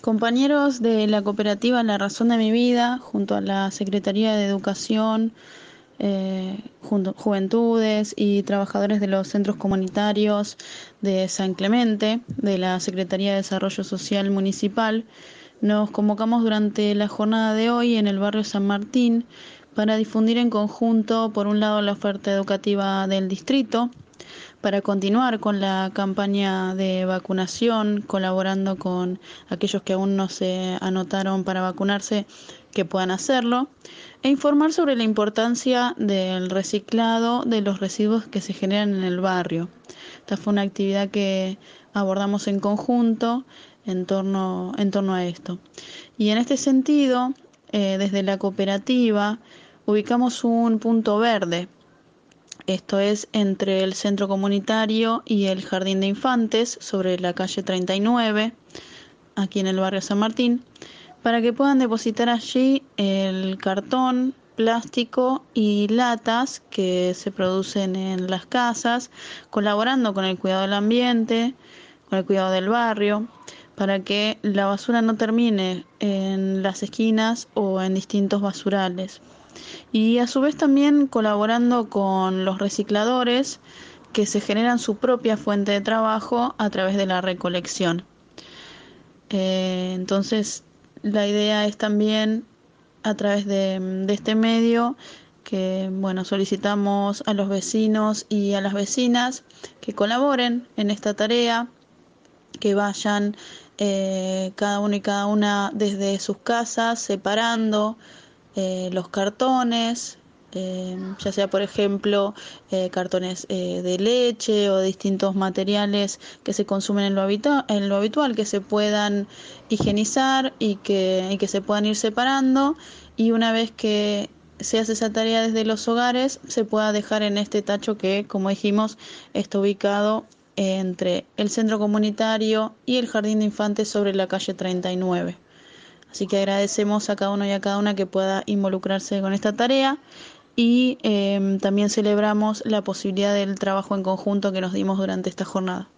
Compañeros de la cooperativa La Razón de mi Vida, junto a la Secretaría de Educación, eh, Juventudes y trabajadores de los centros comunitarios de San Clemente, de la Secretaría de Desarrollo Social Municipal, nos convocamos durante la jornada de hoy en el barrio San Martín para difundir en conjunto, por un lado, la oferta educativa del distrito, para continuar con la campaña de vacunación, colaborando con aquellos que aún no se anotaron para vacunarse, que puedan hacerlo, e informar sobre la importancia del reciclado de los residuos que se generan en el barrio. Esta fue una actividad que abordamos en conjunto en torno, a esto. Y en este sentido, eh, desde la cooperativa, ubicamos un punto verde esto es entre el centro comunitario y el jardín de infantes sobre la calle 39, aquí en el barrio San Martín, para que puedan depositar allí el cartón, plástico y latas que se producen en las casas, colaborando con el cuidado del ambiente, con el cuidado del barrio, para que la basura no termine en las esquinas o en distintos basurales. Y a su vez también colaborando con los recicladores que se generan su propia fuente de trabajo a través de la recolección. Eh, entonces, la idea es también a través de, este medio que bueno, solicitamos a los vecinos y a las vecinas que colaboren en esta tarea, que vayan eh, cada uno y cada una desde sus casas separando eh, los cartones, eh, ya sea por ejemplo eh, cartones de leche o distintos materiales que se consumen en lo, habitual, en lo habitual, que se puedan higienizar y que, y que se puedan ir separando y una vez que se hace esa tarea desde los hogares se pueda dejar en este tacho que como dijimos está ubicado entre el centro comunitario y el jardín de infantes sobre la calle 39. Así que agradecemos a cada uno y a cada una que pueda involucrarse con esta tarea y eh, también celebramos la posibilidad del trabajo en conjunto que nos dimos durante esta jornada.